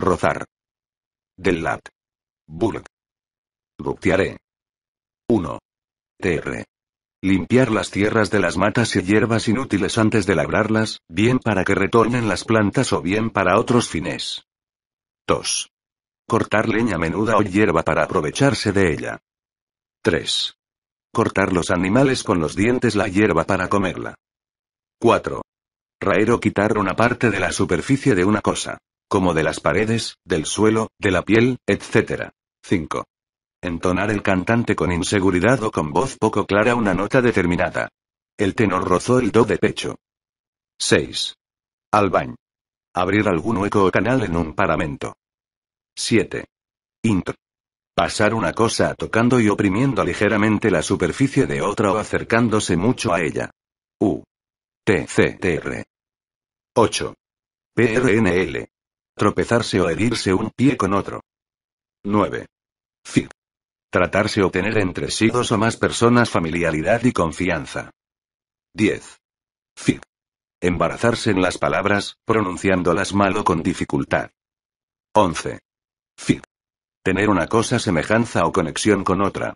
Rozar. Del lat. Burg. Ductearé. 1. TR. Limpiar las tierras de las matas y hierbas inútiles antes de labrarlas, bien para que retornen las plantas o bien para otros fines. 2. Cortar leña menuda o hierba para aprovecharse de ella. 3. Cortar los animales con los dientes la hierba para comerla. 4. Raer o quitar una parte de la superficie de una cosa como de las paredes, del suelo, de la piel, etc. 5. Entonar el cantante con inseguridad o con voz poco clara una nota determinada. El tenor rozó el do de pecho. 6. Albañ. Abrir algún hueco o canal en un paramento. 7. Intro. Pasar una cosa tocando y oprimiendo ligeramente la superficie de otra o acercándose mucho a ella. U. T. C. T. R. 8. PRNL. Tropezarse o herirse un pie con otro. 9. Fit. Tratarse o tener entre sí dos o más personas familiaridad y confianza. 10. Fit. Embarazarse en las palabras, pronunciándolas mal o con dificultad. 11. Fit. Tener una cosa semejanza o conexión con otra.